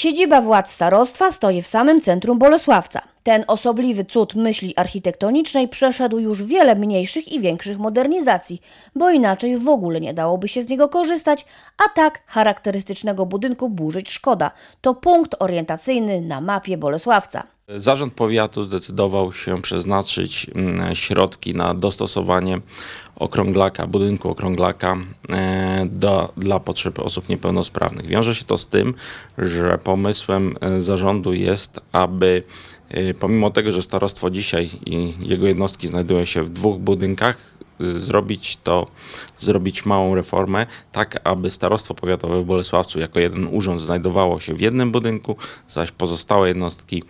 Siedziba władz starostwa stoi w samym centrum Bolesławca. Ten osobliwy cud myśli architektonicznej przeszedł już wiele mniejszych i większych modernizacji, bo inaczej w ogóle nie dałoby się z niego korzystać, a tak charakterystycznego budynku burzyć szkoda. To punkt orientacyjny na mapie Bolesławca. Zarząd powiatu zdecydował się przeznaczyć mm, środki na dostosowanie okrąglaka, budynku okrąglaka e, do, dla potrzeb osób niepełnosprawnych. Wiąże się to z tym, że pomysłem e, zarządu jest, aby Y, pomimo tego, że starostwo dzisiaj i jego jednostki znajdują się w dwóch budynkach, y, zrobić to, zrobić małą reformę, tak aby starostwo powiatowe w Bolesławcu jako jeden urząd znajdowało się w jednym budynku, zaś pozostałe jednostki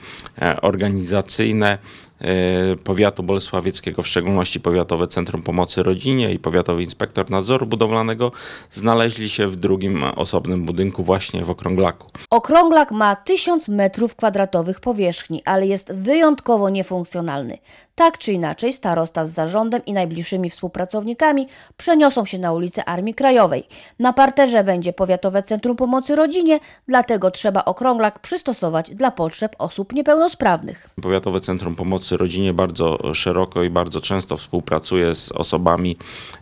e, organizacyjne E, powiatu bolesławieckiego, w szczególności powiatowe Centrum Pomocy Rodzinie i powiatowy inspektor nadzoru budowlanego znaleźli się w drugim osobnym budynku właśnie w Okrąglaku. Okrąglak ma 1000 metrów kwadratowych powierzchni, ale jest wyjątkowo niefunkcjonalny. Tak czy inaczej starosta z zarządem i najbliższymi współpracownikami przeniosą się na ulicę Armii Krajowej. Na parterze będzie powiatowe Centrum Pomocy Rodzinie, dlatego trzeba Okrąglak przystosować dla potrzeb osób niepełnosprawnych. Powiatowe Centrum Pomocy rodzinie bardzo szeroko i bardzo często współpracuje z osobami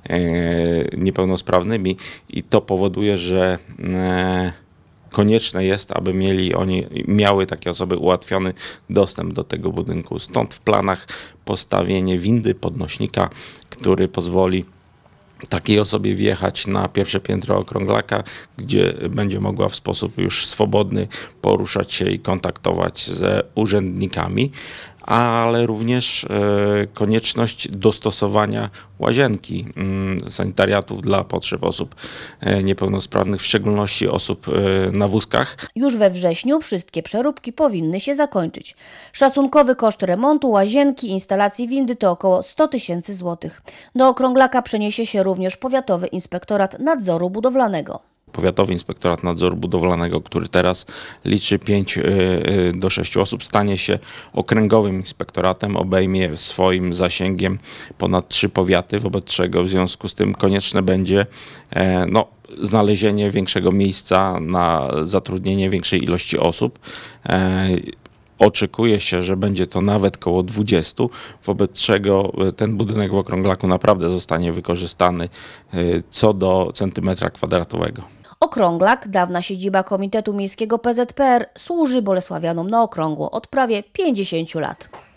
e, niepełnosprawnymi i to powoduje, że e, konieczne jest, aby mieli oni, miały takie osoby ułatwiony dostęp do tego budynku. Stąd w planach postawienie windy podnośnika, który pozwoli takiej osobie wjechać na pierwsze piętro okrąglaka, gdzie będzie mogła w sposób już swobodny poruszać się i kontaktować z urzędnikami ale również e, konieczność dostosowania łazienki mm, sanitariatów dla potrzeb osób e, niepełnosprawnych, w szczególności osób e, na wózkach. Już we wrześniu wszystkie przeróbki powinny się zakończyć. Szacunkowy koszt remontu łazienki, instalacji windy to około 100 tysięcy złotych. Do okrąglaka przeniesie się również Powiatowy Inspektorat Nadzoru Budowlanego. Powiatowy Inspektorat Nadzoru Budowlanego, który teraz liczy 5 y, y, do 6 osób, stanie się okręgowym inspektoratem, obejmie swoim zasięgiem ponad 3 powiaty, wobec czego w związku z tym konieczne będzie e, no, znalezienie większego miejsca na zatrudnienie większej ilości osób. E, Oczekuje się, że będzie to nawet koło 20, wobec czego e, ten budynek w okrąglaku naprawdę zostanie wykorzystany e, co do centymetra kwadratowego. Okrąglak, dawna siedziba Komitetu Miejskiego PZPR, służy Bolesławianom na okrągło od prawie 50 lat.